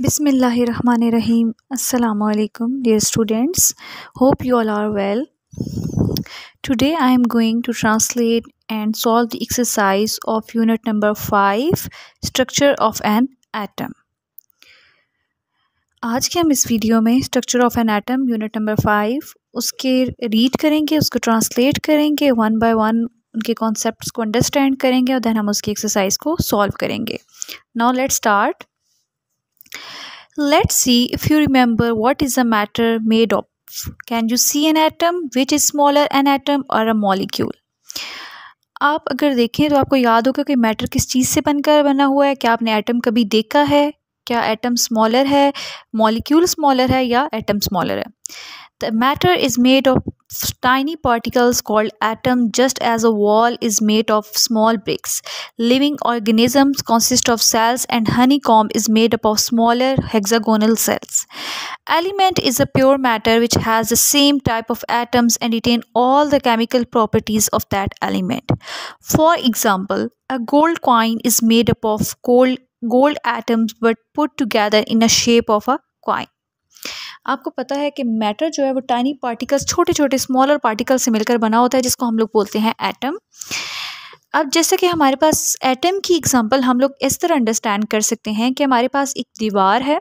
बिसमीम् अल्लाम dear students hope you all are well today I am going to translate and solve the exercise of unit number five structure of an atom आज के हम इस video में structure of an atom unit number five उसके read करेंगे उसको translate करेंगे one by one उनके कॉन्सेप्ट को अंडरस्टैंड करेंगे और देन हम उसकी एक्सरसाइज को सॉल्व करेंगे now let start Let's see if you remember what is a matter made of. Can you see an atom? Which is smaller, an atom or a molecule? आप अगर देखें तो आपको याद होगा कि मैटर किस चीज़ से बनकर बना हुआ है क्या आपने एटम कभी देखा है क्या एटम स्मॉलर है मॉलिक्यूल स्मॉलर है या एटम स्मॉलर है the matter is made of tiny particles called atoms, just as a wall is made of small bricks. Living organisms consist of cells and honeycomb is made up of smaller hexagonal cells. Element is a pure matter which has the same type of atoms and retain all the chemical properties of that element. For example, a gold coin is made up of gold, gold atoms but put together in a shape of a coin. आपको पता है कि matter जो है वो tiny particles छोटे छोटे smaller particle से मिलकर बना होता है जिसको हम लोग बोलते हैं एटम अब जैसे कि हमारे पास एटम की एग्जांपल हम लोग इस तरह अंडरस्टैंड कर सकते हैं कि हमारे पास एक दीवार है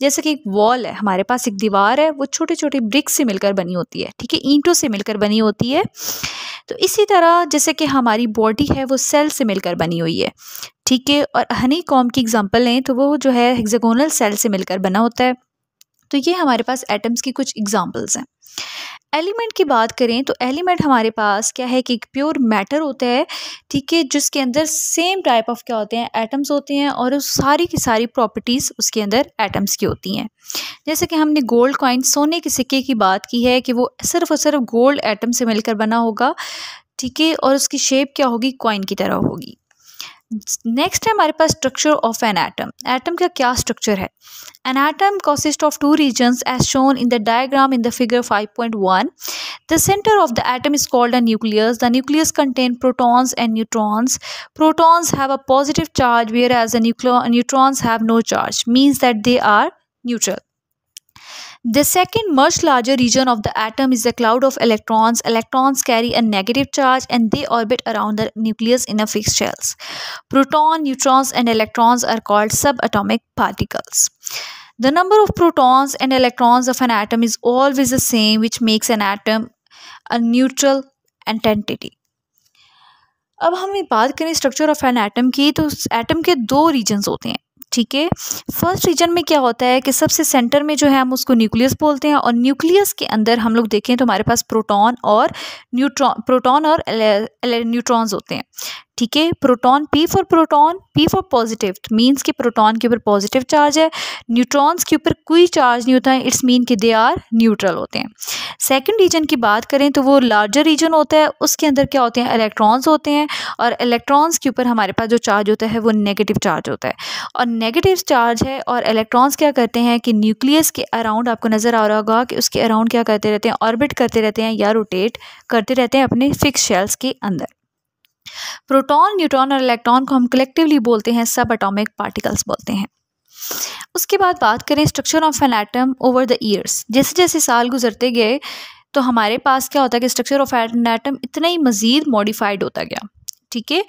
जैसे कि एक वॉल है हमारे पास एक दीवार है वो छोटे छोटे ब्रिक्स से मिलकर बनी होती है ठीक है ईंटों से मिलकर बनी होती है तो इसी तरह जैसे कि हमारी बॉडी है वो सेल से मिलकर बनी हुई है ठीक है और हनी कॉम की एग्ज़ाम्पल लें तो वो जो है हेक्सागोनल सेल से मिलकर बना होता है तो ये हमारे पास एटम्स की कुछ एग्जांपल्स हैं एलिमेंट की बात करें तो एलिमेंट हमारे पास क्या है कि एक प्योर मैटर होता है ठीक है जिसके अंदर सेम टाइप ऑफ क्या होते हैं एटम्स होते हैं और उस सारी की सारी प्रॉपर्टीज़ उसके अंदर एटम्स की होती हैं जैसे कि हमने गोल्ड कॉइन सोने के सिक्के की बात की है कि वो सिर्फ और सिर्फ गोल्ड एटम से मिलकर बना होगा ठीक है और उसकी शेप क्या होगी कॉइन की तरह होगी नेक्स्ट है हमारे पास structure of an atom atom का क्या स्ट्रक्चर है an atom consist of two regions as shown in the diagram in the figure 5.1 the center of the atom is called a nucleus the nucleus contain protons and neutrons protons have a positive charge whereas the neutrons have no charge means that they are neutral the second much larger region of the atom is the cloud of electrons. Electrons carry a negative charge and they orbit around the nucleus in a fixed shells. Proton, neutrons and electrons are called subatomic particles. The number of protons and electrons of an atom is always the same which makes an atom a neutral entity. अब हम बात करें structure of an atom की तो atom के दो regions होते हैं ठीक है फर्स्ट रीजन में क्या होता है कि सबसे सेंटर में जो है हम उसको न्यूक्लियस बोलते हैं और न्यूक्लियस के अंदर हम लोग देखें तो हमारे पास प्रोटॉन और न्यूट्रॉन प्रोटॉन और न्यूट्रॉन्स होते हैं ठीक है proton P for proton P for positive means कि प्रोटॉन के ऊपर पॉजिटिव चार्ज है न्यूट्रॉन्स के ऊपर कोई चार्ज नहीं होता है इट्स मीन कि दे आर न्यूट्रल होते हैं सेकंड रीजन की बात करें तो वो लार्जर रीजन होता है उसके अंदर क्या होते हैं इलेक्ट्रॉन्स होते हैं और इलेक्ट्रॉन्स के ऊपर हमारे पास जो चार्ज होता है वो नेगेटिव चार्ज होता है और नेगेटिव चार्ज है और इलेक्ट्रॉन्स क्या करते हैं कि न्यूक्लियस के अराउंड आपको नज़र आ रहा होगा कि उसके अराउंड क्या करते रहते हैं ऑर्बिट करते रहते हैं या रोटेट करते रहते हैं अपने फिक्स शेल्स के अंदर प्रोटॉन न्यूट्रॉन और इलेक्ट्रॉन को हम कलेक्टिवली बोलते हैं सब अटोमिक पार्टिकल्स बोलते हैं उसके बाद बात करें structure of an atom over the years जैसे जैसे साल गुजरते गए तो हमारे पास क्या होता है कि स्ट्रक्चर ऑफ एन एटम इतना ही मज़ीद मॉडिफाइड होता गया ठीक है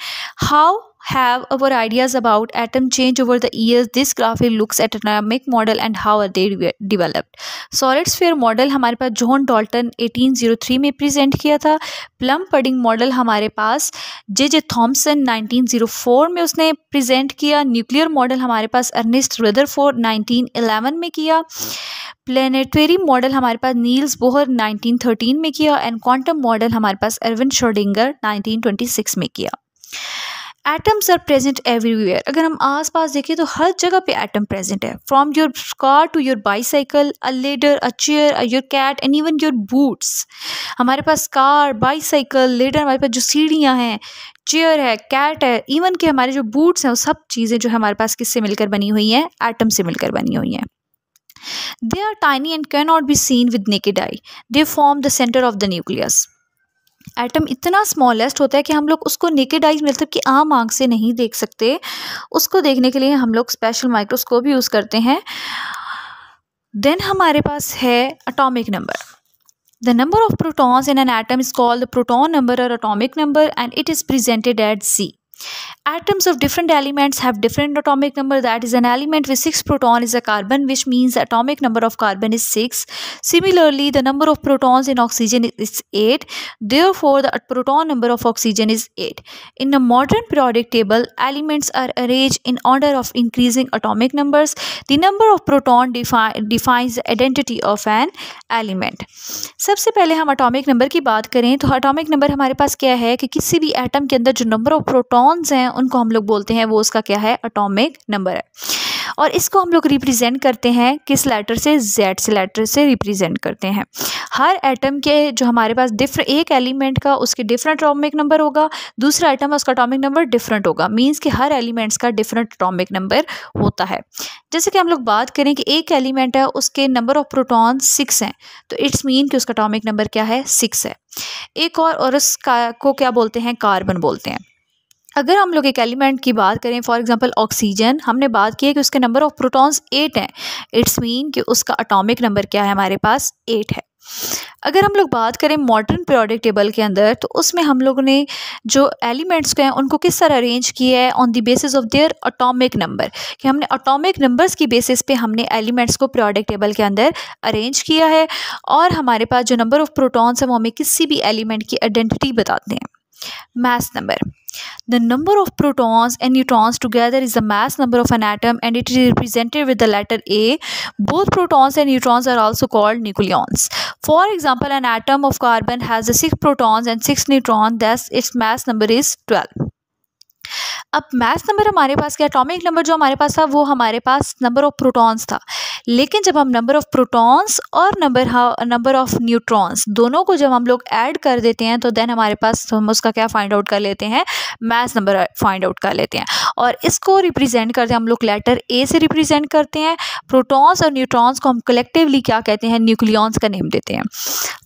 how have our ideas about atom change over the years this graphic looks at atomic model and how are they developed solid sphere model hamare paas john dalton 1803 mein present kiya tha plum pudding model hamare paas jj thomson 1904 mein usne present kiya nuclear model hamare paas ernest rutherford 1911 mein kiya planetary model हमारे पास Niels Bohr 1913 में किया and quantum model हमारे पास Irwin शोडिंगर 1926 में किया atoms are present everywhere अगर हम आस पास देखें तो हर जगह पे एटम प्रेजेंट है from your car to your bicycle a ladder a chair your cat and even your boots हमारे पास कार बाईसाइकिल लेडर हमारे पास जो सीढ़ियाँ हैं चेयर है कैट है इवन के हमारे जो बूट्स हैं वो सब चीज़ें जो हमारे पास किससे मिलकर बनी हुई हैं एटम से मिलकर बनी हुई हैं they are tiny and can not be seen with naked eye they form the centre of the nucleus atom इतना स्मॉलेस्ट होता है कि हम लोग उसको नेकेड आइज मतलब कि आम आंख से नहीं देख सकते उसको देखने के लिए हम लोग स्पेशल माइक्रोस्कोप यूज़ करते हैं देन हमारे पास है atomic number the number of protons in an atom is called proton number और atomic number and it is presented at C Atoms of different elements have different atomic number that is an element with six proton is a carbon which means atomic number of carbon is six Similarly the number of protons in oxygen is eight therefore the proton number of oxygen is eight In a modern periodic table elements are arranged in order of increasing atomic numbers. The number of proton defi defines the identity of an element sabse pehle hum atomic number ki baat kare to atomic number hamare paas kya hai ki kisi bhi atom ke andar jo number of proton electrons हैं उनको हम लोग बोलते हैं वो उसका क्या है अटोमिक नंबर है और इसको हम लोग रिप्रेजेंट करते हैं किस लेटर से जेड से लेटर से रिप्रेजेंट करते हैं हर एटम के जो हमारे पास डिफरेंट एक एलिमेंट का उसके डिफरेंट अटोमिक नंबर होगा दूसरा एटम उसका अटोमिक नंबर डिफरेंट होगा मींस कि हर एलिमेंट्स का डिफरेंट अटोमिक नंबर होता है जैसे कि हम लोग बात करें कि एक एलिमेंट है उसके नंबर ऑफ प्रोटॉन सिक्स हैं तो इट्स मीन कि उसका अटोमिक नंबर क्या है सिक्स है एक और और उसका को क्या बोलते हैं कार्बन बोलते हैं अगर हम लोग एक एलिमेंट की बात करें फॉर एग्जांपल ऑक्सीजन हमने बात की है कि उसके नंबर ऑफ प्रोटॉन्स एट हैं इट्स मीन कि उसका अटोमिक नंबर क्या है हमारे पास एट है अगर हम लोग बात करें मॉडर्न प्रोडक्ट टेबल के अंदर तो उसमें हम लोगों ने जो एलिमेंट्स को हैं उनको किस तरह अरेंज किया है on the basis of their atomic number कि हमने अटोमिक नंबर्स की बेसिस पे हमने एलिमेंट्स को प्रोडक्ट टेबल के अंदर अरेंज किया है और हमारे पास जो नंबर ऑफ़ प्रोटॉन्स हैं वो हमें किसी भी एलिमेंट की आइडेंटिटी बताते हैं mass number the number of protons and neutrons together is the mass number of an atom and it is represented with the letter A. Both protons and neutrons are also called nucleons. For example, an atom of carbon has 6 protons and 6 neutrons, thus its mass number is 12. अब math number हमारे पास क्या atomic number जो हमारे पास था वो हमारे पास number of protons था लेकिन जब हम नंबर ऑफ़ प्रोटॉन्स और नंबर नंबर ऑफ़ न्यूट्रॉन्स दोनों को जब हम लोग ऐड कर देते हैं तो देन हमारे पास हम उसका क्या फाइंड आउट कर लेते हैं मैथ नंबर फाइंड आउट कर लेते हैं और इसको रिप्रेजेंट करते हैं हम लोग लेटर ए से रिप्रेजेंट करते हैं प्रोटॉन्स और न्यूट्रॉन्स को हम कलेक्टिवली क्या कहते हैं न्यूक्लियॉन्स का नेम देते हैं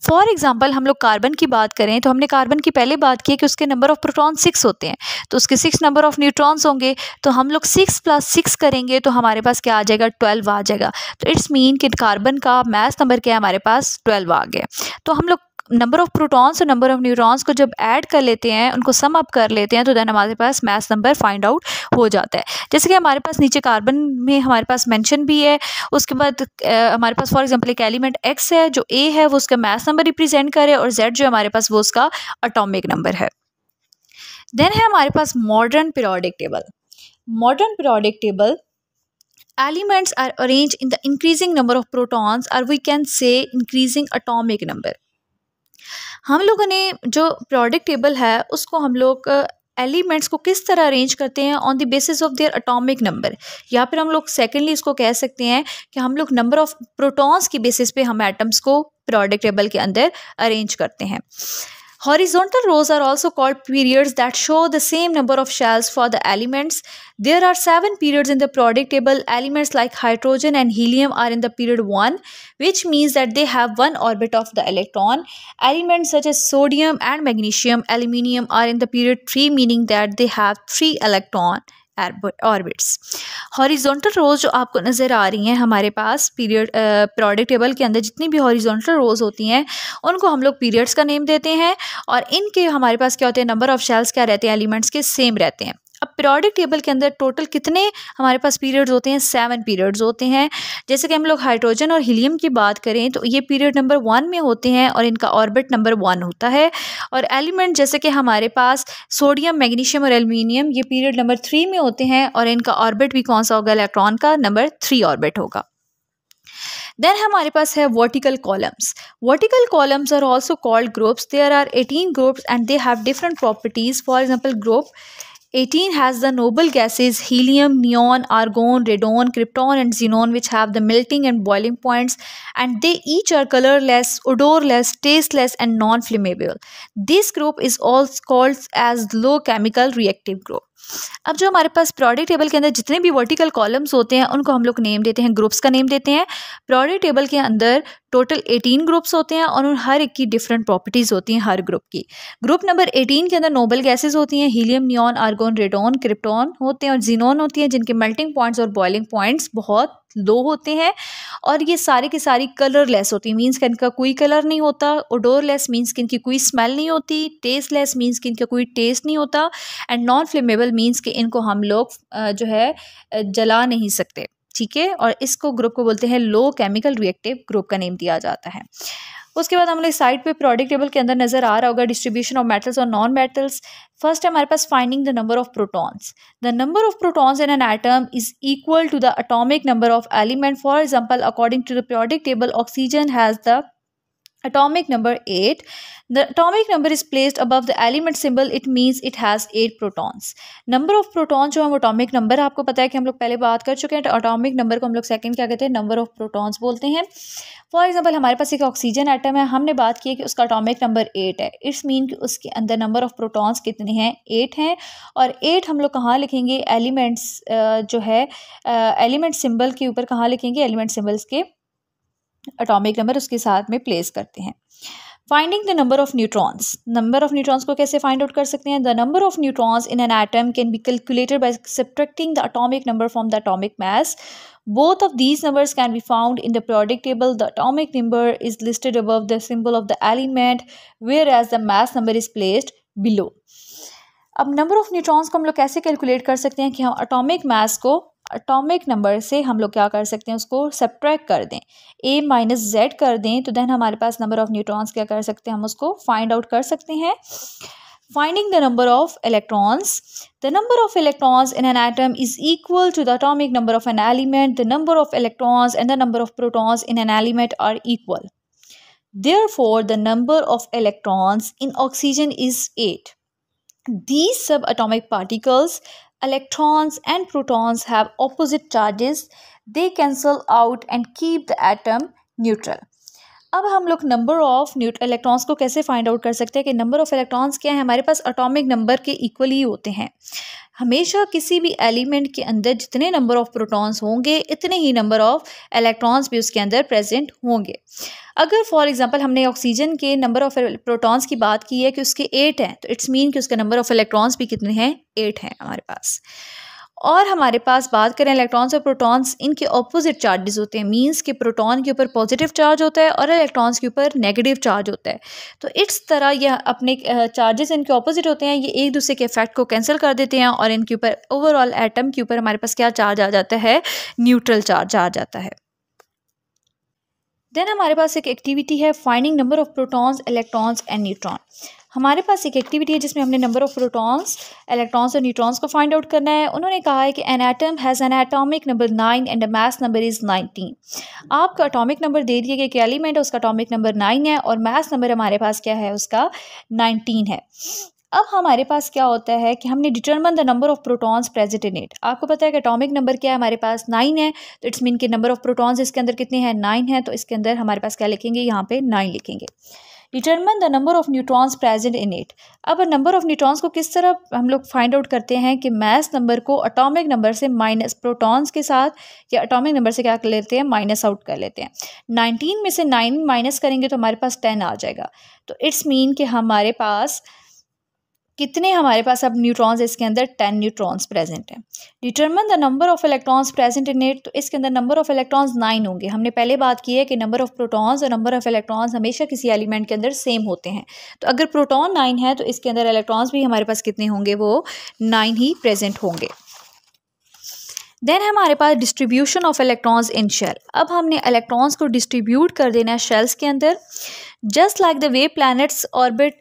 फॉर एग्ज़ाम्पल हम लोग कार्बन की बात करें तो हमने कार्बन की पहले बात की कि उसके नंबर ऑफ़ प्रोटॉन्स सिक्स होते हैं तो उसके सिक्स नंबर ऑफ़ न्यूट्रॉन्स होंगे तो हम लोग सिक्स प्लस सिक्स करेंगे तो हमारे पास क्या आ जाएगा ट्वेल्व आ जाएगा तो इट्स मीन कि कार्बन का मैथ नंबर क्या है हमारे पास ट्वेल्व आ गया तो हम लोग नंबर ऑफ़ प्रोटॉन्स और नंबर ऑफ़ न्यूरॉन्स को जब ऐड कर लेते हैं उनको सम अप कर लेते हैं तो देन हमारे पास मैथ नंबर फाइंड आउट हो जाता है जैसे कि हमारे पास नीचे कार्बन में हमारे पास मेंशन भी है उसके बाद हमारे पास फॉर एग्जांपल एक एलिमेंट एक्स है जो ए है वो उसका मैथ नंबर रिप्रेजेंट करे और जेड जो हमारे पास वो उसका अटोमिक नंबर है देन है हमारे पास modern periodic table modern periodic table elements are arranged in the increasing number of protons or we can say increasing atomic number हम लोगों ने जो प्रोडक्ट टेबल है उसको हम लोग एलिमेंट्स uh, को किस तरह अरेंज करते हैं on the basis of their atomic number या फिर हम लोग सेकेंडली इसको कह सकते हैं कि हम लोग नंबर ऑफ प्रोटॉन्स की बेसिस पे हम एटम्स को प्रोडक्ट टेबल के अंदर अरेंज करते हैं Horizontal rows are also called periods that show the same number of shells for the elements. There are seven periods in the periodic table. Elements like hydrogen and helium are in the period 1, which means that they have one orbit of the electron. Elements such as sodium and magnesium, aluminium are in the period 3, meaning that they have three electron orbits horizontal rows जो आपको नज़र आ रही हैं हमारे पास period product table के अंदर जितनी भी हॉरिजॉन्टल रोज़ होती हैं उनको हम लोग पीरियड्स का नेम देते हैं और इनके हमारे पास क्या होते हैं नंबर ऑफ़ शेल्स क्या रहते हैं एलिमेंट्स के सेम रहते हैं अब पीरियडिक टेबल के अंदर टोटल कितने हमारे पास पीरियड्स होते हैं सेवन पीरियड्स होते हैं जैसे कि हम लोग हाइड्रोजन और हीलियम की बात करें तो ये पीरियड नंबर वन में होते हैं और इनका ऑर्बिट नंबर वन होता है और एलिमेंट जैसे कि हमारे पास सोडियम मैग्नीशियम और एल्यूमिनियम ये पीरियड नंबर थ्री में होते हैं और इनका ऑर्बिट भी कौन सा होगा इलेक्ट्रॉन का नंबर थ्री ऑर्बिट होगा देन हमारे पास है vertical columns vertical columns are also called groups there are eighteen groups and they have different properties for example group 18 has the noble gases helium, neon, argon, radon, krypton and xenon which have the melting and boiling points and they each are colorless, odorless, tasteless and non-flammable. This group is also called as low chemical reactive group. अब जो हमारे पास product table के अंदर जितने भी vertical columns होते हैं उनको हम लोग नेम देते हैं ग्रुप्स का नेम देते हैं प्रोडक्ट टेबल के अंदर टोटल 18 ग्रुप्स होते हैं और उन हर एक की डिफरेंट प्रॉपर्टीज़ होती हैं हर ग्रुप की ग्रुप नंबर 18 के अंदर नोबल गैसेस होती हैं helium neon argon radon krypton होते हैं और जीनोन होती हैं जिनके मेल्टिंग पॉइंट्स और बॉयलिंग पॉइंट्स बहुत लो होते हैं और ये सारे के सारी कलरलेस होती है मीन्स कि इनका कोई कलर नहीं होता ओडोरलेस मीन्स कि इनकी कोई स्मेल नहीं होती टेस्टलेस मीन्स कि इनका कोई टेस्ट नहीं होता एंड नॉन फ्लेमेबल मीन्स कि इनको हम लोग जो है जला नहीं सकते ठीक है और इसको ग्रुप को बोलते हैं लो केमिकल रिएक्टिव ग्रुप का नेम दिया जाता है उसके बाद हम लोग साइड पे प्रोडक्ट टेबल के अंदर नजर आ रहा होगा डिस्ट्रीब्यूशन ऑफ मेटल्स और नॉन मेटल्स फर्स्ट है हमारे पास finding the number of protons the number of protons in an atom is equal to the atomic number of element for example according to the product table oxygen has the Atomic number 8. The atomic number is placed above the element symbol. It means it has 8 protons. Number of protons जो हम atomic number आपको पता है कि हम लोग पहले बात कर चुके हैं तो atomic number को हम लोग second क्या कहते हैं number of protons बोलते हैं फॉर एग्जाम्पल हमारे पास एक ऑक्सीजन आइटम है हमने बात की है कि उसका अटोमिक नंबर एट है इट्स मीन कि उसके अंदर नंबर ऑफ प्रोटॉन्स कितने हैं एट हैं और एट हम लोग कहाँ लिखेंगे एलिमेंट्स जो है एलिमेंट सिंबल के ऊपर कहाँ लिखेंगे एलिमेंट सिंबल्स के अटोमिक नंबर उसके साथ में प्लेस करते हैं finding the number of neutrons number of neutrons को कैसे फाइंड आउट कर सकते हैं the number of neutrons in an atom can be calculated by subtracting the atomic number from the atomic mass of these numbers can be found in the the table the atomic number is listed above the symbol of the element where whereas the mass number is placed below अब number of neutrons को हम लोग कैसे calculate कर सकते हैं कि हम अटोमिक मैस को अटोमिक नंबर से हम लोग क्या कर सकते हैं उसको सब्ट्रैक कर दें ए माइनस जेड कर दें तो देन हमारे पास नंबर ऑफ न्यूट्रॉन्स क्या कर सकते हैं हम उसको फाइंड आउट कर सकते हैं finding the number of electrons the number of electrons in an atom is equal to the atomic number of an element the number of electrons and the number of protons in an element are equal therefore the number of electrons in oxygen is eight these subatomic particles electrons and protons have opposite charges. They cancel out and keep the atom neutral. अब हम लोग number of Newt electrons को कैसे find out कर सकते हैं कि number of electrons क्या है हमारे पास अटोमिक नंबर के इक्वल ही होते हैं हमेशा किसी भी एलिमेंट के अंदर जितने नंबर ऑफ प्रोटॉन्स होंगे इतने ही नंबर ऑफ इलेक्ट्रॉन्स भी उसके अंदर प्रेजेंट होंगे अगर फॉर एग्जांपल हमने ऑक्सीजन के नंबर ऑफ प्रोटॉन्स की बात की है कि उसके एट हैं तो इट्स मीन कि उसके नंबर ऑफ इलेक्ट्रॉन्स भी कितने हैं एट हैं हमारे पास और हमारे पास बात करें इलेक्ट्रॉन्स और प्रोटॉन्स इनके ऑपोजिट चार्जेस होते हैं मींस के प्रोटॉन के ऊपर पॉजिटिव चार्ज होता है और इलेक्ट्रॉन्स के ऊपर नेगेटिव चार्ज होता है तो इस तरह यह अपने चार्जेस इनके ऑपोजिट होते हैं ये एक दूसरे के इफेक्ट को कैंसिल कर देते हैं और इनके ऊपर ओवरऑल एटम के ऊपर हमारे पास क्या चार्ज आ जाता है न्यूट्रल चार्ज आ जाता है देन हमारे पास एक एक्टिविटी है finding number of protons electrons and neutron हमारे पास एक एक्टिविटी है जिसमें हमने नंबर ऑफ़ प्रोटॉन्स इलेक्ट्रॉन्स और न्यूट्रॉन्स को फाइंड आउट करना है उन्होंने कहा है कि an atom has an atomic number nine and a mass number is nineteen आपका अटोमिक नंबर दे दिया गया कि एलिमेंट है उसका अटोमिक नंबर नाइन है और मैथ नंबर हमारे पास क्या है उसका नाइनटीन है अब हमारे पास क्या होता है कि हमने determine the number of protons present in it आपको पता है कि अटोमिक नंबर क्या है हमारे पास नाइन है तो इट्स मीन के नंबर ऑफ प्रोटॉन्स इसके अंदर कितने हैं नाइन है तो इसके अंदर हमारे पास क्या लिखेंगे यहाँ पे नाइन लिखेंगे determine the number of neutrons present in it अब नंबर ऑफ़ न्यूट्रॉन्स को किस तरह हम लोग फाइंड आउट करते हैं कि मैस नंबर को अटोमिक नंबर से माइनस प्रोटॉन्स के साथ या अटोमिक नंबर से क्या कर लेते हैं माइनस आउट कर लेते हैं नाइनटीन में से नाइन माइनस करेंगे तो हमारे पास टेन आ जाएगा तो इट्स मीन कि हमारे पास कितने हमारे पास अब न्यूट्रॉन्स इसके अंदर टेन न्यूट्रॉन्स प्रेजेंट हैं determine the number of electrons present in it तो इसके अंदर नंबर ऑफ इलेक्ट्रॉन्स नाइन होंगे हमने पहले बात की है कि नंबर ऑफ प्रोटॉन्स और नंबर ऑफ इलेक्ट्रॉन्स हमेशा किसी एलिमेंट के अंदर सेम होते हैं तो अगर प्रोटॉन नाइन है तो इसके अंदर इलेक्ट्रॉन्स भी हमारे पास कितने होंगे वो नाइन ही प्रेजेंट होंगे देन हमारे पास distribution of electrons in shell अब हमने इलेक्ट्रॉन्स को डिस्ट्रीब्यूट कर देना है शेल्स के अंदर just like the way planets orbit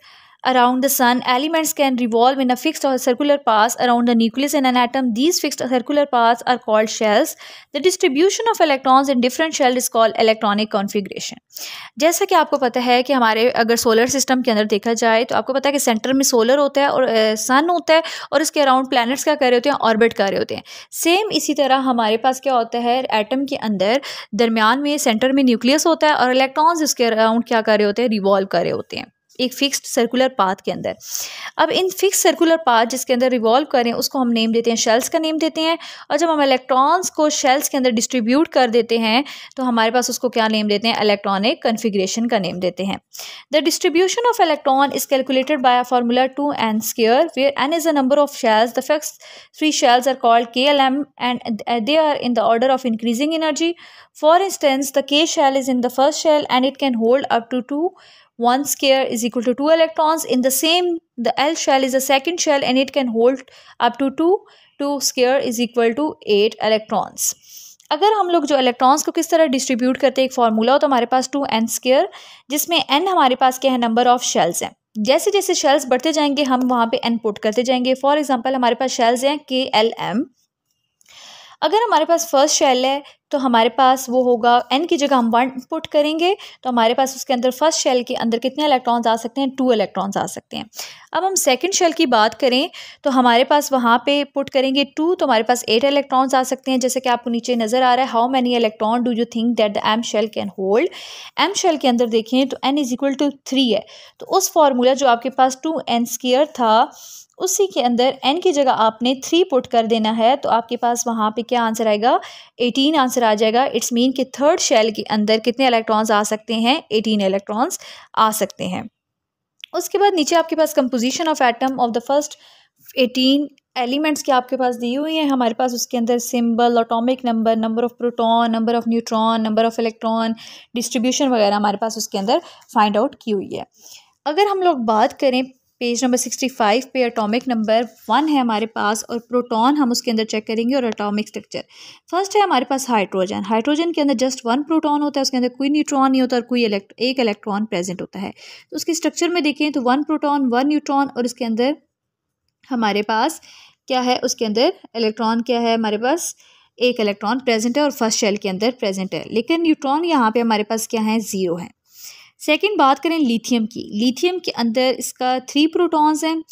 around the sun elements can revolve in a fixed or circular path around the nucleus in an atom these fixed circular paths are called shells the distribution of electrons in different shell is called electronic configuration जैसा कि आपको पता है कि हमारे अगर solar system के अंदर देखा जाए तो आपको पता है कि सेंटर में सोलर होता है और सन होता है और इसके अराउंड प्लैनेट्स क्या कर रहे होते हैं ऑर्बिट कर रहे होते हैं सेम इसी तरह हमारे पास क्या होता है एटम के अंदर दरमियान में सेंटर में न्यूक्लियस होता है और इलेक्ट्रॉन्स इसके अराउंड क्या कर रहे होते हैं रिवॉल्व कर रहे होते हैं एक फिक्स्ड सर्कुलर पाथ के अंदर अब इन फिक्स सर्कुलर पाथ जिसके अंदर रिवॉल्व करें उसको हम नेम देते हैं शेल्स का नेम देते हैं और जब हम इलेक्ट्रॉन्स को शेल्स के अंदर डिस्ट्रीब्यूट कर देते हैं तो हमारे पास उसको क्या नेम देते हैं इलेक्ट्रॉनिक कन्फिग्रेशन का नेम देते हैं the distribution of electron is calculated by a formula two n square where n is a number of shells the first three shells are called K L M and they are in the order of increasing energy for instance the K shell is in the first shell and it can hold up to two one square is equal to two electrons in the same the L shell is a second shell and it can hold up to two two square is equal to eight electrons अगर हम लोग जो electrons को किस तरह distribute करते हैं एक फार्मूला हो तो हमारे पास टू एन स्केयर जिसमें एन हमारे पास क्या है नंबर ऑफ शेल्स हैं जैसे जैसे शेल्स बढ़ते जाएंगे हम वहाँ पे एन पुट करते जाएंगे फॉर एग्जांपल हमारे पास शेल्स हैं के एल एम अगर हमारे पास फर्स्ट शेल है तो हमारे पास वो होगा एन की जगह हम वन पुट करेंगे तो हमारे पास उसके अंदर फर्स्ट शेल के अंदर कितने इलेक्ट्रॉन्स आ सकते हैं टू इलेक्ट्रॉन्स आ सकते हैं अब हम सेकंड शेल की बात करें तो हमारे पास वहाँ पे पुट करेंगे टू तो हमारे पास एट इलेक्ट्रॉन्स आ सकते हैं जैसे कि आपको नीचे नज़र आ रहा है how many electron do you think that the M shell can hold M shell के अंदर देखें तो n is equal to three है तो उस फार्मूला जो आपके पास टू एन स्केयर था उसी के अंदर एन की जगह आपने थ्री पुट कर देना है तो आपके पास वहाँ पे क्या आंसर आएगा एटीन आंसर आ जाएगा इट्स मीन कि थर्ड शेल के अंदर कितने इलेक्ट्रॉन्स आ सकते हैं एटीन इलेक्ट्रॉन्स आ सकते हैं उसके बाद नीचे आपके पास composition of atom of the first eighteen elements के आपके पास दी हुई हैं हमारे पास उसके अंदर symbol atomic number number of proton number of neutron number of electron distribution वगैरह हमारे पास उसके अंदर फाइंड आउट की हुई है अगर हम लोग बात करें पेज नंबर सिक्सटी फाइव पे एटॉमिक नंबर वन है हमारे पास और प्रोटॉन हम उसके अंदर चेक करेंगे और एटॉमिक स्ट्रक्चर फर्स्ट है हमारे पास हाइड्रोजन हाइड्रोजन के अंदर जस्ट वन प्रोटॉन होता है उसके अंदर कोई न्यूट्रॉन नहीं होता और कोई एक इलेक्ट्रॉन प्रेजेंट होता है तो उसके स्ट्रक्चर में देखें तो वन प्रोटॉन वन न्यूट्रॉन और उसके अंदर हमारे पास क्या है उसके अंदर इलेक्ट्रॉन क्या है हमारे पास एक इलेक्ट्रॉन प्रेजेंट है और फर्स्ट शेल के अंदर प्रेजेंट है लेकिन न्यूट्रॉन यहाँ पे हमारे पास क्या है ज़ीरो है सेकेंड बात करें लिथियम की लिथियम के अंदर इसका थ्री प्रोटॉन्स हैं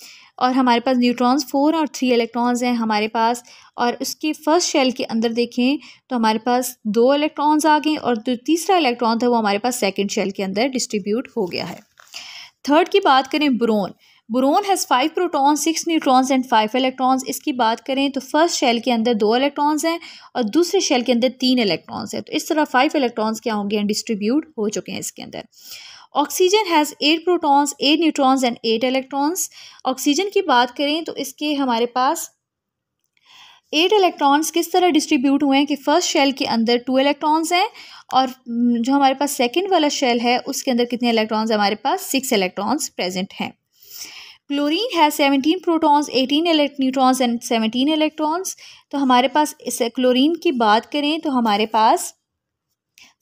और हमारे पास न्यूट्रॉन्स फोर और थ्री इलेक्ट्रॉन्स हैं हमारे पास और उसके फर्स्ट शेल के अंदर देखें तो हमारे पास दो इलेक्ट्रॉन्स आ गए और जो तीसरा इलेक्ट्रॉन था वो हमारे पास सेकेंड शेल के अंदर डिस्ट्रीब्यूट हो गया है थर्ड की बात करें boron boron has five protons six neutrons and five electrons इसकी बात करें तो फर्स्ट शेल के अंदर दो इलेक्ट्रॉन्स हैं और दूसरे शेल के अंदर तीन इलेक्ट्रॉन्स हैं तो इस तरह फाइव इलेक्ट्रॉन्स क्या होंगे डिस्ट्रीब्यूट हो चुके हैं इसके अंदर oxygen has eight protons eight neutrons and eight electrons oxygen की बात करें तो इसके हमारे पास एट इलेक्ट्रॉन्स किस तरह डिस्ट्रीब्यूट हुए हैं कि फर्स्ट शेल के अंदर टू इलेक्ट्रॉन्स हैं और जो हमारे पास सेकेंड वाला शेल है उसके अंदर कितने इलेक्ट्रॉन्स हमारे पास सिक्स इलेक्ट्रॉन्स प्रेजेंट हैं क्लोरीन है seventeen protons eighteen neutrons and seventeen electrons तो हमारे पास इस क्लोरीन की बात करें तो हमारे पास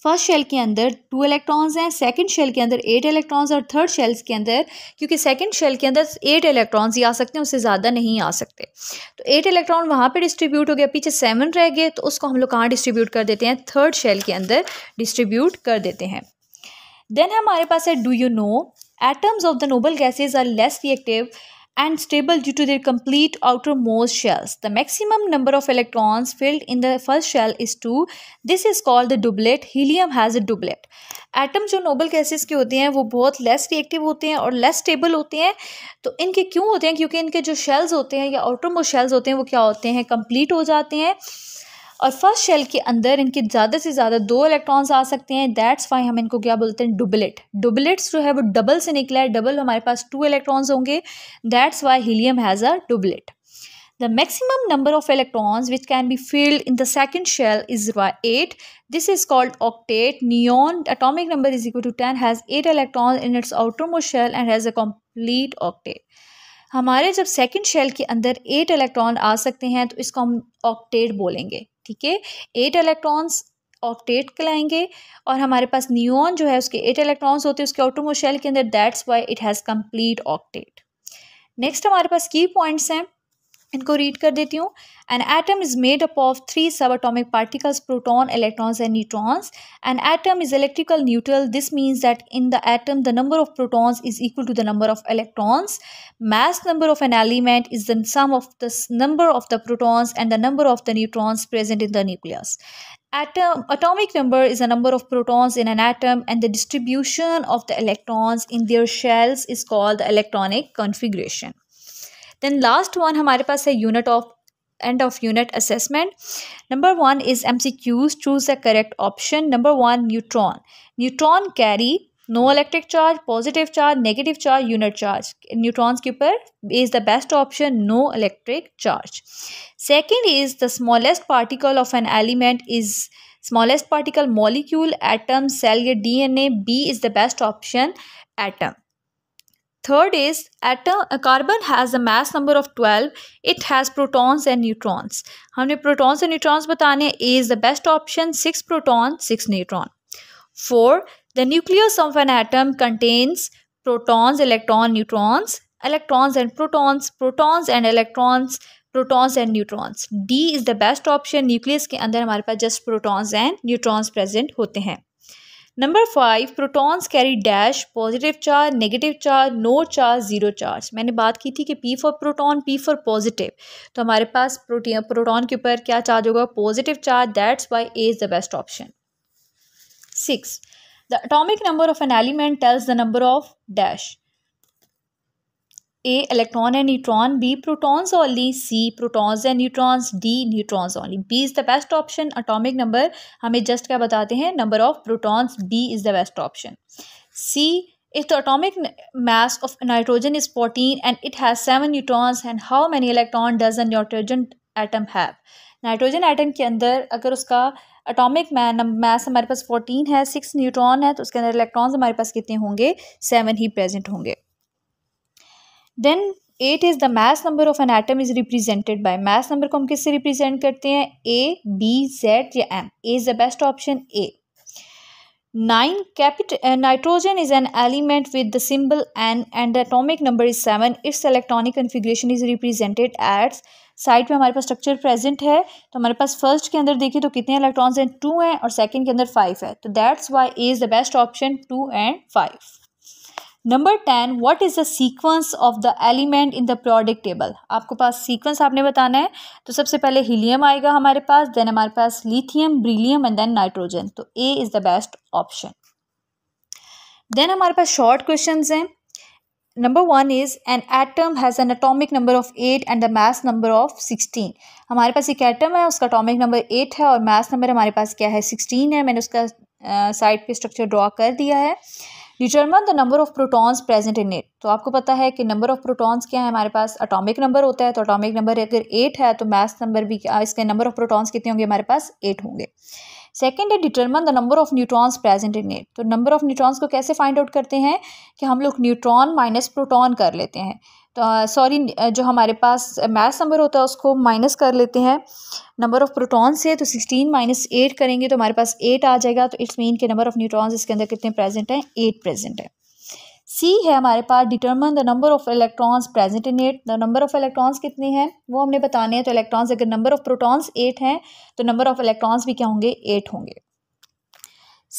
फर्स्ट शेल के अंदर टू इलेक्ट्रॉन्स हैं सेकंड शेल के अंदर एट इलेक्ट्रॉन्स और थर्ड शेल्स के अंदर क्योंकि सेकंड शेल के अंदर एट इलेक्ट्रॉन्स ही आ सकते हैं उससे ज़्यादा नहीं आ सकते तो एट इलेक्ट्रॉन वहाँ पे डिस्ट्रीब्यूट हो गया पीछे सेवन रह गए तो उसको हम लोग कहाँ डिस्ट्रीब्यूट कर देते हैं थर्ड शेल के अंदर डिस्ट्रीब्यूट कर देते हैं देन हमारे पास है do you know atoms of the noble gases are less reactive and stable due to their complete outermost shells. The maximum number of electrons filled in the first shell is 2. This is called the doublet. Helium has a doublet. Atom जो noble gases के होते हैं वो बहुत less reactive होते हैं और less stable होते हैं तो इनके क्यों होते हैं क्योंकि इनके जो शेल्स होते हैं या आउटरमोस्ट शेल्स होते हैं वो क्या होते हैं कंप्लीट हो जाते हैं और फर्स्ट शेल के अंदर इनके ज़्यादा से ज़्यादा दो इलेक्ट्रॉन्स आ सकते हैं दैट्स वाई हम इनको क्या बोलते हैं डुबलेट डुबलेट्स जो है वो डबल से निकला है डबल हमारे पास टू इलेक्ट्रॉन्स होंगे that's why helium has a doublet the maximum number of electrons which can be filled in the second shell is eight this is called octet neon atomic number is equal to ten has eight electron in its outermost shell and has a complete octet हमारे जब second shell के अंदर eight electron आ सकते हैं तो इसको हम octet बोलेंगे ठीक है एट इलेक्ट्रॉन्स ऑक्टेट कहलाएंगे और हमारे पास न्यूऑन जो है उसके एट इलेक्ट्रॉन्स होते हैं उसके ऑटोमोशेल के अंदर that's why it has complete octet next हमारे पास की पॉइंट्स हैं इनको रीड कर देती हूँ an atom is made up of three subatomic particles proton electrons and neutrons an atom is electrical neutral this means that the the atom the number of protons is equal to the number of electrons mass number of an element is the sum of the number of the protons and the number of the neutrons present in the nucleus atom atomic number is the number of protons in an atom and the distribution of the electrons in their shells is called electronic configuration then last one हमारे पास है unit of end of unit assessment number one is M C Qs choose the correct option number one neutron neutron carry no electric charge positive charge negative charge unit charge neutrons के ऊपर is the best option no electric charge second is the smallest particle of an element is smallest particle molecule atom cell या A B is the best option atom Third is atom a carbon has a mass number of 12 it has protons and neutrons हमने protons and neutrons बताने A is the best option 6 proton 6 neutron 4 the nucleus of an atom contains protons electron neutrons electrons and protons protons and electrons protons and neutrons D is the best option nucleus के अंदर हमारे पास just protons and neutrons present होते हैं number five protons carry dash positive charge negative charge no charge zero charge मैंने बात की थी कि P for proton P for positive तो हमारे पास प्रोटीन प्रोटॉन के ऊपर क्या चार्ज होगा positive charge that's why A is the best option six the atomic number of an element tells the number of dash A electron and neutron B protons only C protons and neutrons D neutrons only B is the best option atomic number हमें just क्या बताते हैं number of protons B is the best option C if the atomic mass of nitrogen is fourteen and it has seven neutrons and how many electron does a nitrogen atom have nitrogen atom के अंदर अगर उसका atomic mass हमारे पास fourteen है six neutron है तो उसके अंदर इलेक्ट्रॉन्स हमारे पास कितने होंगे सेवन ही प्रेजेंट होंगे then eight is the mass number of an atom is represented by mass number को हम किससे रिप्रेजेंट करते हैं ए बी जेड या M A is the best option A nine कैपिट nitrogen is an element with the symbol N and atomic number is seven its electronic configuration is represented its side पे हमारे पास structure present है तो हमारे पास first के अंदर देखिए तो कितने इलेक्ट्रॉन्स हैं टू हैं और सेकंड के अंदर फाइव है तो that's why is the best option two and five number ten what is the sequence of the element in the product table आपको पास सीक्वेंस आपने बताना है तो सबसे पहले हीलियम आएगा हमारे पास देन हमारे पास lithium beryllium and then nitrogen तो A is the best option then हमारे पास शॉर्ट क्वेश्चन हैं number one is an atom has an atomic number of eight and the mass number of sixteen हमारे पास एक atom है उसका atomic number eight है और मैस नंबर हमारे पास क्या है सिक्सटीन है मैंने उसका साइड uh, पे स्ट्रक्चर ड्रॉ कर दिया है determine the number of protons present in eight तो आपको पता है कि नंबर ऑफ प्रोटॉन्स क्या है हमारे पास अटोमिक नंबर होता है तो अटोमिक नंबर अगर एट है तो मैथ नंबर भी इसके नंबर ऑफ प्रोटॉन्स कितने होंगे हमारे पास एट होंगे सेकेंड है determine the number of neutrons present in eight तो नंबर ऑफ न्यूट्रॉन्स को कैसे फाइंड आउट करते हैं कि हम लोग न्यूट्रॉन माइनस प्रोटॉन कर लेते हैं तो हाँ, सॉरी जो हमारे पास मैथ नंबर होता है उसको माइनस कर लेते हैं नंबर ऑफ़ प्रोटॉन्स है तो सिक्सटीन माइनस एट करेंगे तो हमारे पास एट आ जाएगा तो इट्स मीन के नंबर ऑफ़ न्यूट्रॉन्स इसके अंदर कितने प्रेजेंट हैं एट प्रेजेंट है सी है हमारे पास determine the number of electrons present in eight the number of electrons कितने हैं वो हमने बताने हैं तो इलेक्ट्रॉन्स अगर नंबर ऑफ़ प्रोटॉन्स एट हैं तो नंबर ऑफ़ इलेक्ट्रॉन्स भी क्या होंगे एट होंगे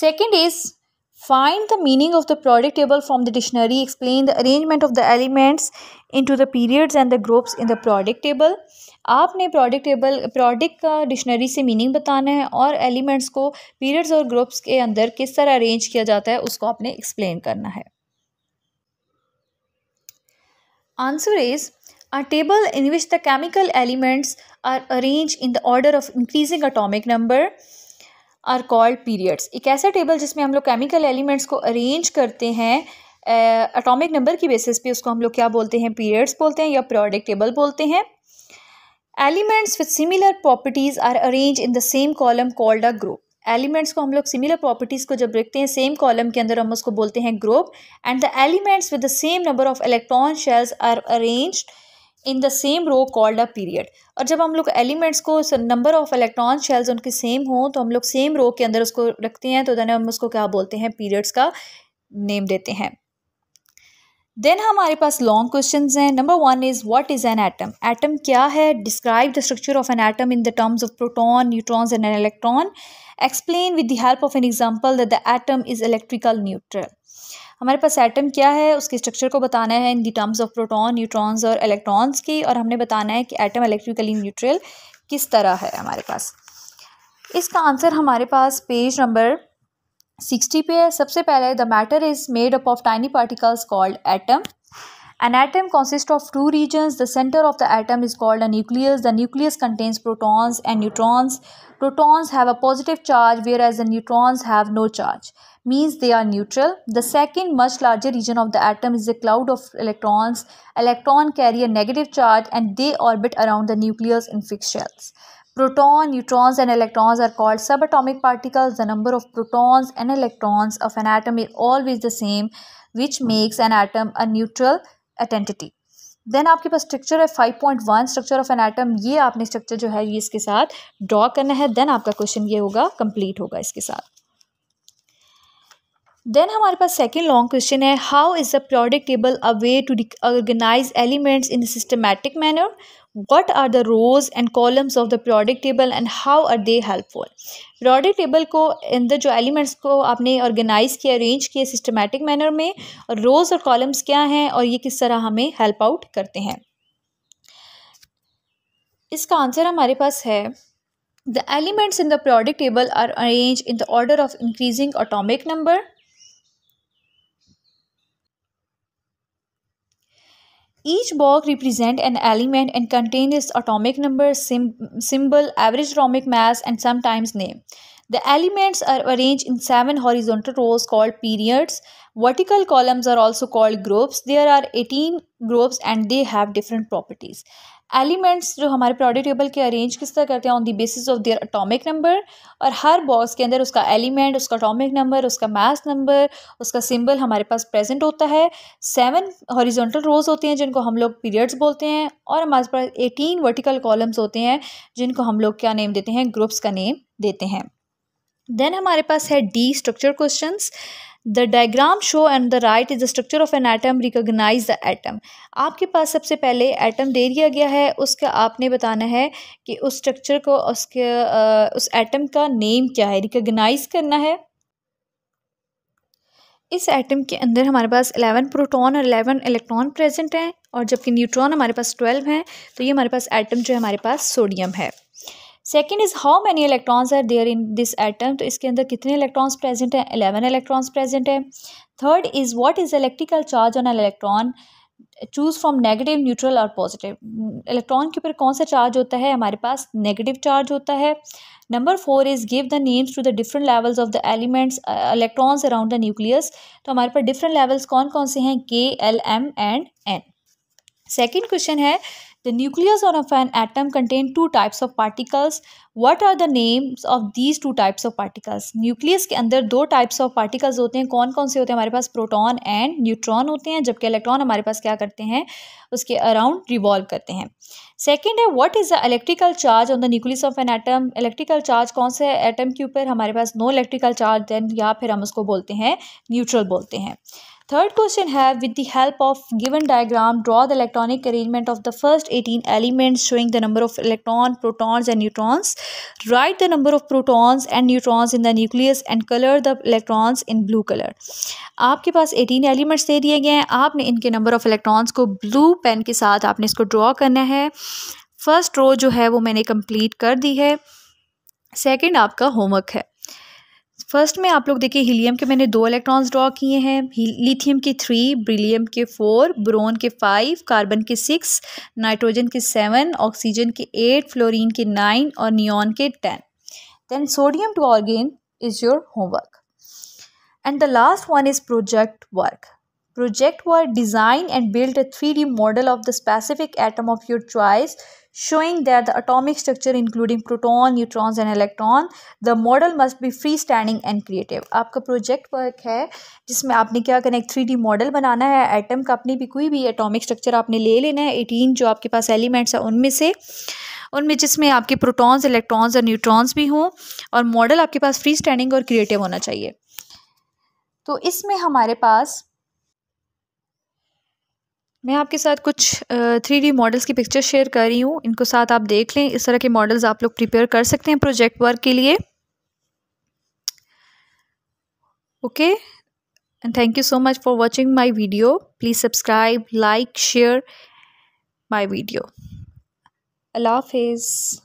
second is find the meaning of the product table from the dictionary explain the arrangement of the elements into the periods and the groups in the product table आपने periodic table periodic का dictionary से meaning बताना है और elements को periods और groups के अंदर किस तरह अरेंज किया जाता है उसको आपने एक्सप्लेन करना है answer is a table in which the chemical elements are arrange in the order of increasing atomic number are called periods एक ऐसा टेबल जिसमें हम लोग केमिकल एलिमेंट्स को अरेंज करते हैं अटोमिक नंबर की बेसिस पे उसको हम लोग क्या बोलते हैं पीरियड्स बोलते हैं या प्रोडिक टेबल बोलते हैं elements with similar properties are arrange in the same column called a group elements को हम लोग सिमिलर प्रॉपर्टीज़ को जब रखते हैं सेम कॉलम के अंदर हम उसको बोलते हैं group and the elements with the same number of electron shells are arranged in the same row called a period और जब हम लोग एलिमेंट्स को नंबर ऑफ इलेक्ट्रॉन शेल्स उनके सेम हो तो हम लोग सेम रो के अंदर उसको रखते हैं तो देने हम उसको क्या बोलते हैं पीरियड्स का नेम देते हैं देन हमारे पास लॉन्ग क्वेश्चन हैं number one is what is an atom atom क्या है describe the structure of an atom in the terms of proton neutrons and an electron explain with the help of an example that the atom is electrical neutral हमारे पास atom क्या है उसके structure को बताना है in the terms of proton neutrons और electrons की और हमने बताना है कि एटम इलेक्ट्रिकली न्यूट्रल किस तरह है हमारे पास इसका आंसर हमारे पास पेज नंबर सिक्सटी पे है सबसे पहले the matter is made up of tiny particles called atom an atom consist of two regions the centre of the atom is called a nucleus the nucleus contains protons and neutrons protons have a positive charge whereas the neutrons have no charge means they are neutral. The second much larger region of the atom is a cloud of electrons. Electron carry a negative charge and they orbit around the nucleus in fixed shells. Proton, neutrons and electrons are called subatomic particles. The number of protons and electrons of an atom is always the same which makes an atom a neutral identity. Then आपके पास structure है 5.1 structure of an atom ये आपने structure जो है ये इसके साथ ड्रॉ करना है देन आपका क्वेश्चन ये होगा कंप्लीट होगा इसके साथ देन हमारे पास सेकेंड लॉन्ग क्वेश्चन है how is the product table a way to organise elements in systematic manner what are the rows and columns of the product table and how are they helpful periodic table को अंदर जो elements को आपने organise किया arrange किया systematic manner में और रोज और कॉलम्स क्या हैं और ये किस तरह हमें हेल्प आउट करते हैं इसका आंसर हमारे पास है the elements in the product table are arrange in the order of increasing atomic number Each box represents an element and contains its atomic number, symbol, average atomic mass and sometimes name. The elements are arranged in seven horizontal rows called periods. Vertical columns are also called groups. There are 18 groups and they have different properties. Elements जो हमारे product table के arrange किस तरह करते हैं on the basis of their atomic number और हर box के अंदर उसका एलिमेंट उसका अटोमिक नंबर उसका मास नंबर उसका सिंबल हमारे पास प्रेजेंट होता है सेवन हॉरिजॉन्टल रोज होते हैं जिनको हम लोग पीरियड्स बोलते हैं और हमारे पास एटीन वर्टिकल कॉलम्स होते हैं जिनको हम लोग क्या नेम देते हैं ग्रुप्स का नेम देते हैं देन हमारे पास है the structure question the diagram show and the right is the structure of an atom recognise the atom आपके पास सबसे पहले एटम दे दिया गया है उसका आपने बताना है कि उस स्ट्रक्चर को उसके उस एटम का नेम क्या है रिकोगनाइज करना है इस एटम के अंदर हमारे पास 11 प्रोटॉन और 11 इलेक्ट्रॉन प्रेजेंट हैं और जबकि न्यूट्रॉन हमारे पास ट्वेल्व हैं तो ये हमारे पास एटम जो है हमारे पास सोडियम है second is how many electrons are there in this atom तो इसके अंदर कितने इलेक्ट्रॉन्स प्रेजेंट हैं एलेवन इलेक्ट्रॉन्स प्रेजेंट हैं third is what is electrical charge on electron choose from negative neutral और पॉजिटिव इलेक्ट्रॉन के ऊपर कौन सा चार्ज होता है हमारे पास नेगेटिव चार्ज होता है number four is give the names to the different levels of the elements electrons around the nucleus तो हमारे पास डिफरेंट लेवल्स कौन कौन से हैं K L M and N second question है the The nucleus of an atom contain two types of particles what are the names of these two types of particles nucleus के अंदर दो types of particles होते हैं कौन कौन से होते हैं हमारे पास प्रोटोन एंड न्यूट्रॉन होते हैं जबकि इलेक्ट्रॉन हमारे पास क्या करते हैं उसके अराउंड रिवॉल्व करते हैं सेकेंड है what is the electrical charge on the nucleus of an atom electrical charge कौन से एटम के ऊपर हमारे पास नो इलेक्ट्रिकल चार्ज दैन या फिर हम उसको बोलते हैं न्यूट्रल बोलते हैं थर्ड क्वेश्चन है with the help of given diagram draw the electronic arrangement of the first eighteen elements showing the number of electron protons and neutrons right the number of protons and neutrons in the nucleus and colour the electrons in blue colour आपके पास eighteen elements they दिए गए हैं आपने इनके number of electrons को blue pen के साथ आपने इसको ड्रॉ करना है फर्स्ट रो जो है वो मैंने कम्प्लीट कर दी है सेकेंड आपका होमवर्क है फर्स्ट में आप लोग देखिए हीलियम के मैंने दो इलेक्ट्रॉन्स ड्रॉ किए हैं लिथियम के थ्री ब्रिलियम के फोर ब्रोन के फाइव कार्बन के सिक्स नाइट्रोजन के सेवन ऑक्सीजन के एट फ्लोरीन के नाइन और नियॉन के ten then sodium to argon is your homework and the last one is project work project work design and build a three model of the specific atom of your choice showing that the atomic structure including proton, neutrons and electron, the model must be standing and creative. आपका project work है जिसमें आपने क्या करना है एक three model बनाना है atom का अपनी भी कोई भी एटॉमिक स्ट्रक्चर आपने ले लेना है एटीन जो आपके पास एलिमेंट्स हैं उनमें से उनमें जिसमें आपके प्रोटॉन्स इलेक्ट्रॉन्स और न्यूट्रॉन्स भी हों और मॉडल आपके पास फ्री स्टैंडिंग और क्रिएटिव होना चाहिए तो इसमें हमारे पास मैं आपके साथ कुछ थ्री डी मॉडल्स की पिक्चर शेयर कर रही हूँ इनको साथ आप देख लें इस तरह के मॉडल्स आप लोग प्रिपेयर कर सकते हैं प्रोजेक्ट वर्क के लिए okay and thank you so much for watching my video please subscribe like share my video अल्लाह हाफिज़